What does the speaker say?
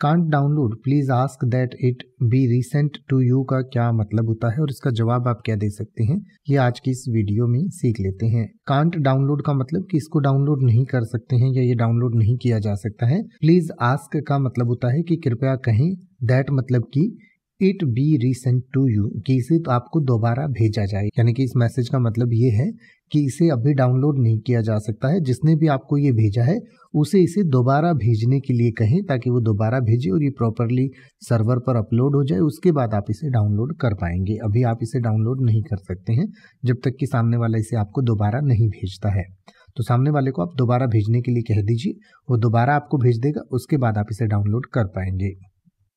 can't download please ask that it be recent to you का क्या मतलब होता है और इसका जवाब आप क्या दे सकते हैं ये आज की इस वीडियो में सीख लेते हैं कांट डाउनलोड का मतलब कि इसको डाउनलोड नहीं कर सकते हैं या ये डाउनलोड नहीं किया जा सकता है प्लीज़ आस्क का मतलब होता है कि कृपया कहें दैट मतलब कि it be recent to you कि इसे तो आपको दोबारा भेजा जाए यानी कि इस मैसेज का मतलब ये है कि इसे अभी डाउनलोड नहीं किया जा सकता है जिसने भी आपको ये भेजा है उसे इसे दोबारा भेजने के लिए कहें ताकि वो दोबारा भेजे और ये प्रॉपरली सर्वर पर अपलोड हो जाए उसके बाद आप इसे डाउनलोड कर पाएंगे अभी आप इसे डाउनलोड नहीं कर सकते हैं जब तक कि सामने वाला इसे आपको दोबारा नहीं भेजता है तो सामने वाले को आप दोबारा भेजने के लिए कह दीजिए वो दोबारा आपको भेज देगा उसके बाद आप इसे डाउनलोड कर पाएंगे